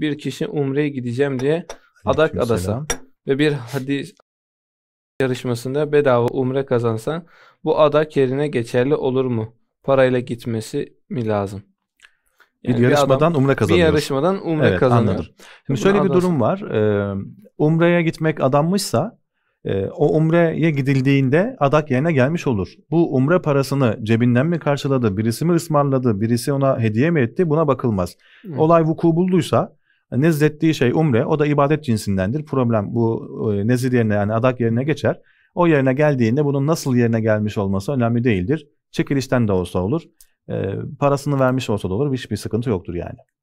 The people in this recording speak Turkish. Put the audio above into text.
bir kişi umreye gideceğim diye Adak adasa ve bir hadis yarışmasında bedava umre kazansa bu adak yerine geçerli olur mu? Parayla gitmesi mi lazım? Yani bir yarışmadan adam, umre kazanıyor. Bir yarışmadan umre evet, kazanıyor. Anladım. Şimdi şöyle bir durum var. Ee, umreye gitmek adanmışsa e, o umreye gidildiğinde adak yerine gelmiş olur. Bu umre parasını cebinden mi karşıladı, birisi mi ısmarladı, birisi ona hediye mi etti buna bakılmaz. Hı. Olay vuku bulduysa Nezir şey umre. O da ibadet cinsindendir. Problem bu e, nezir yerine yani adak yerine geçer. O yerine geldiğinde bunun nasıl yerine gelmiş olması önemli değildir. Çekilişten de olsa olur. E, parasını vermiş olsa da olur. Hiçbir sıkıntı yoktur yani.